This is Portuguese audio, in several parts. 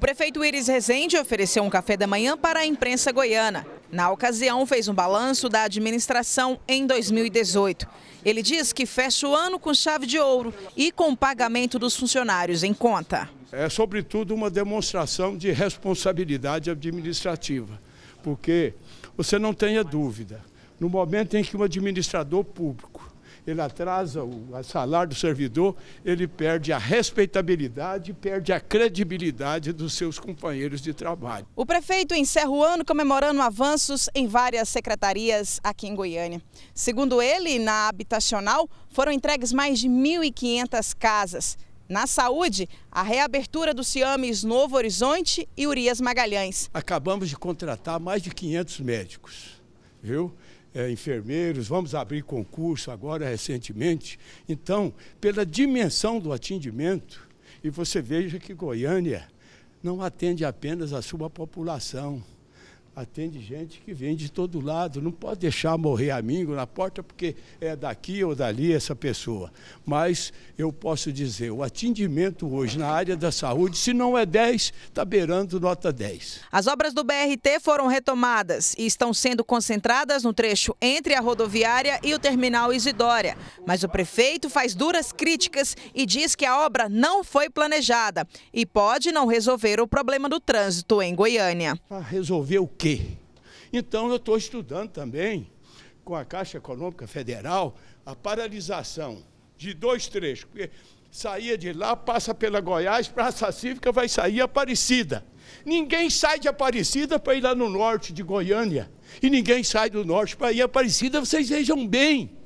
O prefeito Iris Rezende ofereceu um café da manhã para a imprensa goiana. Na ocasião, fez um balanço da administração em 2018. Ele diz que fecha o ano com chave de ouro e com pagamento dos funcionários em conta. É, sobretudo, uma demonstração de responsabilidade administrativa, porque você não tenha dúvida, no momento em que um administrador público ele atrasa o salário do servidor, ele perde a respeitabilidade, perde a credibilidade dos seus companheiros de trabalho. O prefeito encerra o ano comemorando avanços em várias secretarias aqui em Goiânia. Segundo ele, na habitacional foram entregues mais de 1.500 casas. Na saúde, a reabertura do CIAMES Novo Horizonte e Urias Magalhães. Acabamos de contratar mais de 500 médicos, viu? é, enfermeiros, vamos abrir concurso agora recentemente. Então, pela dimensão do atendimento, e você veja que Goiânia não atende apenas a sua população atende gente que vem de todo lado. Não pode deixar morrer amigo na porta porque é daqui ou dali essa pessoa. Mas eu posso dizer, o atendimento hoje na área da saúde, se não é 10, está beirando nota 10. As obras do BRT foram retomadas e estão sendo concentradas no trecho entre a rodoviária e o terminal Isidória. Mas o prefeito faz duras críticas e diz que a obra não foi planejada e pode não resolver o problema do trânsito em Goiânia. Para resolver o quê? Então, eu estou estudando também com a Caixa Econômica Federal a paralisação de dois trechos, porque saía de lá, passa pela Goiás, Praça Cívica, vai sair Aparecida. Ninguém sai de Aparecida para ir lá no norte de Goiânia. E ninguém sai do norte para ir Aparecida, vocês vejam bem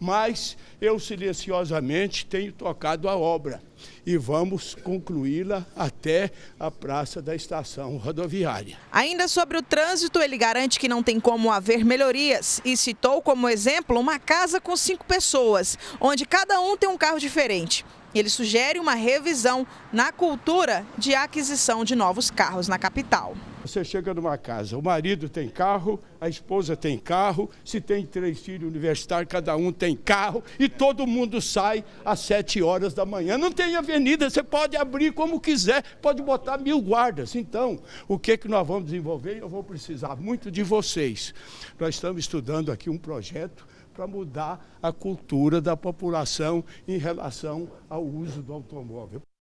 mas eu silenciosamente tenho tocado a obra e vamos concluí-la até a Praça da Estação Rodoviária. Ainda sobre o trânsito, ele garante que não tem como haver melhorias e citou como exemplo uma casa com cinco pessoas, onde cada um tem um carro diferente. Ele sugere uma revisão na cultura de aquisição de novos carros na capital. Você chega numa casa, o marido tem carro, a esposa tem carro, se tem três filhos universitários, cada um tem carro, e todo mundo sai às sete horas da manhã. Não tem avenida, você pode abrir como quiser, pode botar mil guardas. Então, o que, que nós vamos desenvolver? Eu vou precisar muito de vocês. Nós estamos estudando aqui um projeto para mudar a cultura da população em relação ao uso do automóvel.